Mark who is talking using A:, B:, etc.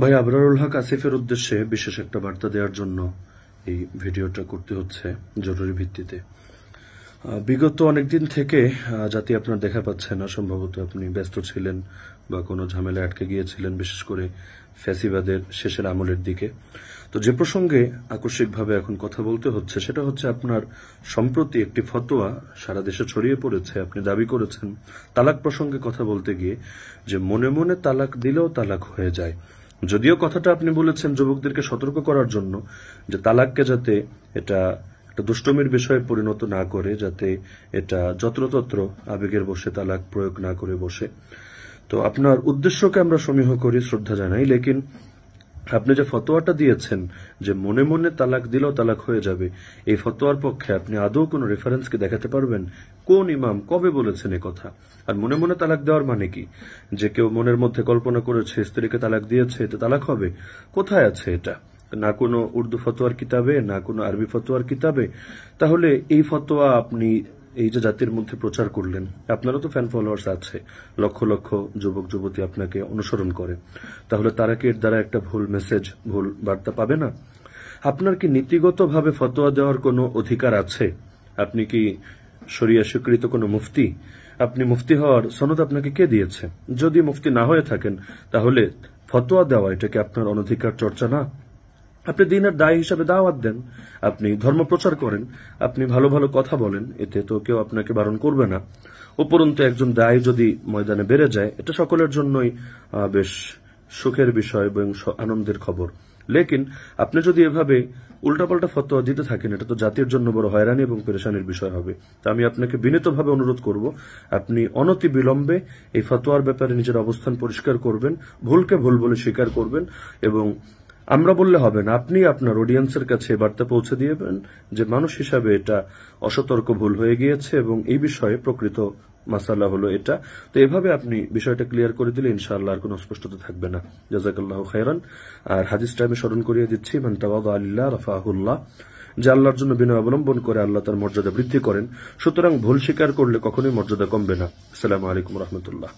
A: ভাই আবরারুল হক আসিফের উদ্দেশ্যে বিশেষ একটা বার্তা দেওয়ার জন্য এই ভিডিওটা করতে হচ্ছে জরুরি ভিত্তিতে বিগত অনেকদিন থেকে জাতি আপনার দেখা পাচ্ছে না সম্ভবত আপনি ব্যস্ত ছিলেন বা কোনো ঝামেলা আটকে গিয়েছিলেন বিশেষ করে ফ্যাসিবাদের শেষের আমলের দিকে তো যে প্রসঙ্গে আকস্মিকভাবে এখন কথা বলতে হচ্ছে সেটা হচ্ছে আপনার সম্প্রতি একটি ফতোয়া সারা দেশে ছড়িয়ে পড়েছে আপনি দাবি করেছেন তালাক প্রসঙ্গে কথা বলতে গিয়ে যে মনে মনে তালাক দিলেও তালাক হয়ে যায় যদিও কথাটা আপনি বলেছেন যুবকদেরকে সতর্ক করার জন্য যে তালাককে যাতে এটা একটা দুষ্টমির বিষয়ে পরিণত না করে যাতে এটা যত্রতত্র আবেগের বসে তালাক প্রয়োগ না করে বসে তো আপনার উদ্দেশ্যকে আমরা সমীহ করি শ্রদ্ধা জানাই লেকিন আপনি যে ফতোয়াটা দিয়েছেন যে মনে মনে তালাক দিলেও তালাক হয়ে যাবে এই ফতোয়ার পক্ষে আপনি আদৌ কোনো রেফারেন্সকে দেখাতে পারবেন কোন ইমাম কবে বলেছেন এ কথা আর মনে মনে তালাক দেওয়ার মানে কি যে কেউ মনের মধ্যে কল্পনা করেছে স্ত্রীকে তালাক দিয়েছে এটা তালাক হবে কোথায় আছে এটা না কোনো উর্দু ফতোয়ার কিতাবে না কোনো আরবি ফতোয়ার কিতাবে তাহলে এই ফতোয়া আপনি এই যে জাতির মধ্যে প্রচার করলেন আপনারও তো ফ্যান ফলোয়ার্স আছে লক্ষ লক্ষ যুবক যুবতী আপনাকে অনুসরণ করে তাহলে তারা কি এর দ্বারা একটা ভুল মেসেজ ভুল বার্তা পাবে না আপনার কি নীতিগতভাবে ফতোয়া দেওয়ার কোনো অধিকার আছে আপনি কি সরিয়া স্বীকৃত কোন মুফতি আপনি মুফতি হওয়ার সনদ আপনাকে কে দিয়েছে যদি মুফতি না হয়ে থাকেন তাহলে ফতোয়া দেওয়া এটা কি আপনার অনধিকার চর্চা না আপনি দিনের দায় হিসাবে দাওয়াত দেন আপনি ধর্ম প্রচার করেন আপনি ভালো ভালো কথা বলেন এতে তো কেউ আপনাকে বারণ করবে না উপরন্তু একজন দায় যদি ময়দানে বেড়ে যায় এটা সকলের জন্যই বেশ সুখের বিষয় এবং আনন্দের খবর লেকিন আপনি যদি এভাবে উল্টাপাল্টা ফতোয়া দিতে থাকেন এটা তো জাতির জন্য বড় হয়রানি এবং পেরেশানির বিষয় হবে তা আমি আপনাকে বিনীতভাবে অনুরোধ করব আপনি অনতি বিলম্বে এই ফতোয়ার ব্যাপারে নিজের অবস্থান পরিষ্কার করবেন ভুলকে ভুল বলে স্বীকার করবেন এবং আমরা বললে হবে না আপনি আপনার অডিয়েন্সের কাছে বার্তা পৌঁছে দিয়েবেন যে মানুষ হিসাবে এটা অসতর্ক ভুল হয়ে গিয়েছে এবং এই বিষয়ে প্রকৃত মাসালা হলো এটা তো এভাবে আপনি বিষয়টা ক্লিয়ার করে দিলে ইনশাআল্লাহ আর কোনো স্পষ্টতা থাকবে না জাজাকাল্লাহ খায়রান আর হাদিসটা আমি স্মরণ করিয়ে দিচ্ছি মান তাওয়াদা আল্লাহ যে আল্লাহর জন্য বিনয় অবলম্বন করে আল্লাহ তার মর্যাদা বৃদ্ধি করেন সুতরাং ভুল স্বীকার করলে কখনোই মর্যাদা কমবে না আসসালামু আলাইকুম রহমতুল্লাহ